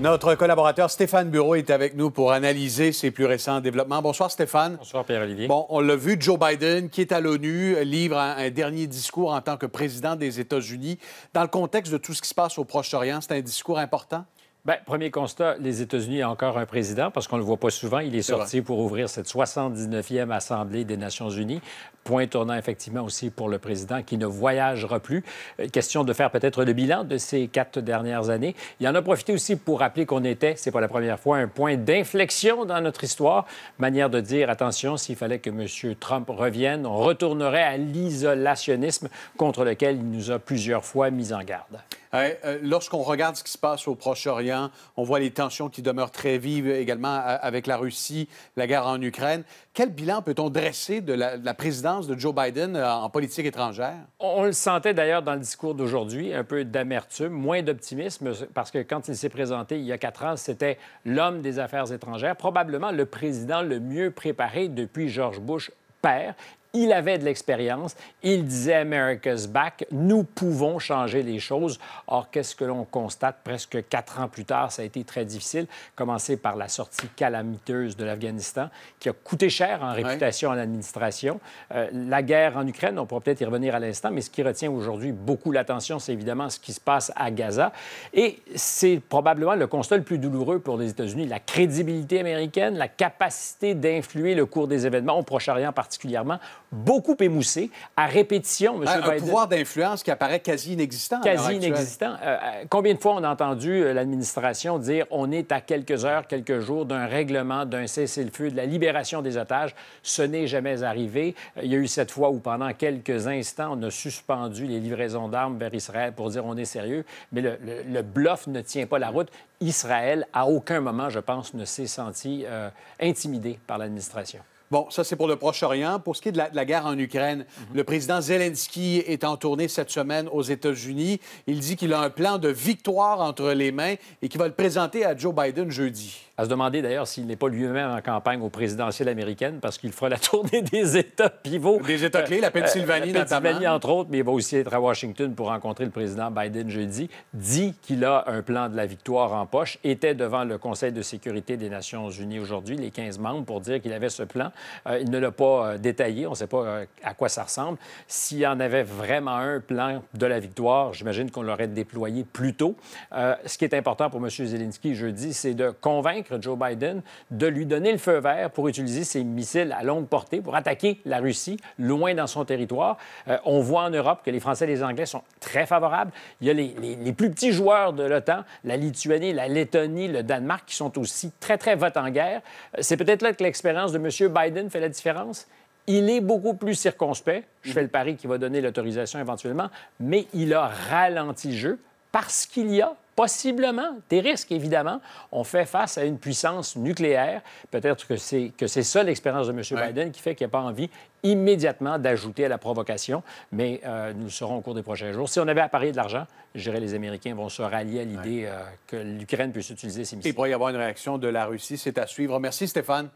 Notre collaborateur Stéphane Bureau est avec nous pour analyser ces plus récents développements. Bonsoir Stéphane. Bonsoir Pierre-Olivier. Bon, on l'a vu, Joe Biden, qui est à l'ONU, livre un, dernier discours en tant que président des États-Unis. Dans le contexte de tout ce qui se passe au Proche-Orient, c'est un discours important? Bien, premier constat, les États-Unis ont encore un président parce qu'on ne le voit pas souvent. Il est, sorti pour ouvrir cette 79e Assemblée des Nations Unies. Point tournant, effectivement, aussi pour le président qui ne voyagera plus. Euh, question de faire peut-être le bilan de ces quatre dernières années. Il en a profité aussi pour rappeler qu'on était, c'est pas la première fois, un point d'inflexion dans notre histoire. Manière de dire, attention, s'il fallait que M. Trump revienne, on retournerait à l'isolationnisme contre lequel il nous a plusieurs fois mis en garde. Euh, lorsqu'on regarde ce qui se passe au Proche-Orient, on voit les tensions qui demeurent très vives également euh, avec la Russie, la guerre en Ukraine. Quel bilan peut-on dresser de la, présidence de Joe Biden euh, en politique étrangère? On, on le sentait d'ailleurs dans le discours d'aujourd'hui, un peu d'amertume, moins d'optimisme, parce que quand il s'est présenté il y a quatre ans, c'était l'homme des affaires étrangères, probablement le président le mieux préparé depuis George Bush père, il avait de l'expérience, il disait America's Back, nous pouvons changer les choses. Or, qu'est-ce que l'on constate presque quatre ans plus tard? Ça a été très difficile, commencé par la sortie calamiteuse de l'Afghanistan, qui a coûté cher en réputation en à l'administration. Euh, la guerre en Ukraine, on pourra peut-être y revenir à l'instant, mais ce qui retient aujourd'hui beaucoup l'attention, c'est évidemment ce qui se passe à Gaza. Et c'est probablement le constat le plus douloureux pour les États-Unis, la crédibilité américaine, la capacité d'influer le cours des événements, au Proche-Orient particulièrement, beaucoup émoussé, à répétition, M. Un, un pouvoir d'influence qui apparaît quasi inexistant. Quasi inexistant. Euh, euh, combien de fois on a entendu euh, l'administration dire on est à quelques heures, quelques jours d'un règlement, d'un cessez-le-feu, de la libération des otages? Ce n'est jamais arrivé. Il y a eu cette fois où, pendant quelques instants, on a suspendu les livraisons d'armes vers Israël pour dire on est sérieux, mais le, bluff ne tient pas la route. Israël, à aucun moment, je pense, ne s'est senti intimidé par l'administration. Bon, ça, c'est pour le Proche-Orient. Pour ce qui est de la, guerre en Ukraine, mhm. le président Zelensky est en tournée cette semaine aux États-Unis. Il dit qu'il a un plan de victoire entre les mains et qu'il va le présenter à Joe Biden jeudi. À se demander d'ailleurs s'il n'est pas lui-même en campagne aux présidentielles américaines parce qu'il fera la tournée des États pivots. Des États clés, la euh, euh, Pennsylvanie la Pennsylvanie, entre autres, mais il va aussi être à Washington pour rencontrer le président Biden jeudi. Dit qu'il a un plan de la victoire en poche, était devant le Conseil de sécurité des Nations unies aujourd'hui, les 15 membres, pour dire qu'il avait ce plan. Euh, il ne l'a pas euh, détaillé. On ne sait pas euh, à quoi ça ressemble. S'il y en avait vraiment un plan de la victoire, j'imagine qu'on l'aurait déployé plus tôt. ce qui est important pour M. Zelensky jeudi, c'est de convaincre Joe Biden de lui donner le feu vert pour utiliser ses missiles à longue portée pour attaquer la Russie loin dans son territoire. on voit en Europe que les Français et les Anglais sont très favorable. Il y a les, plus petits joueurs de l'OTAN, la Lituanie, la Lettonie, le Danemark, qui sont aussi très, très votes en guerre. Euh, c'est peut-être là que l'expérience de M. Biden fait la différence. Il est beaucoup plus circonspect. Je fais le pari qu'il va donner l'autorisation éventuellement, mais il a ralenti le jeu parce qu'il y a Possiblement, des risques, évidemment. On fait face à une puissance nucléaire. Peut-être que c'est, que c'est ça l'expérience de M. Biden qui fait qu'il n'a pas envie immédiatement d'ajouter à la provocation, mais euh, nous serons au cours des prochains jours. Si on avait à parier de l'argent, je dirais les Américains vont se rallier à l'idée euh, que l'Ukraine puisse utiliser ses missiles. Il pourrait y avoir une réaction de la Russie, c'est à suivre. Merci Stéphane.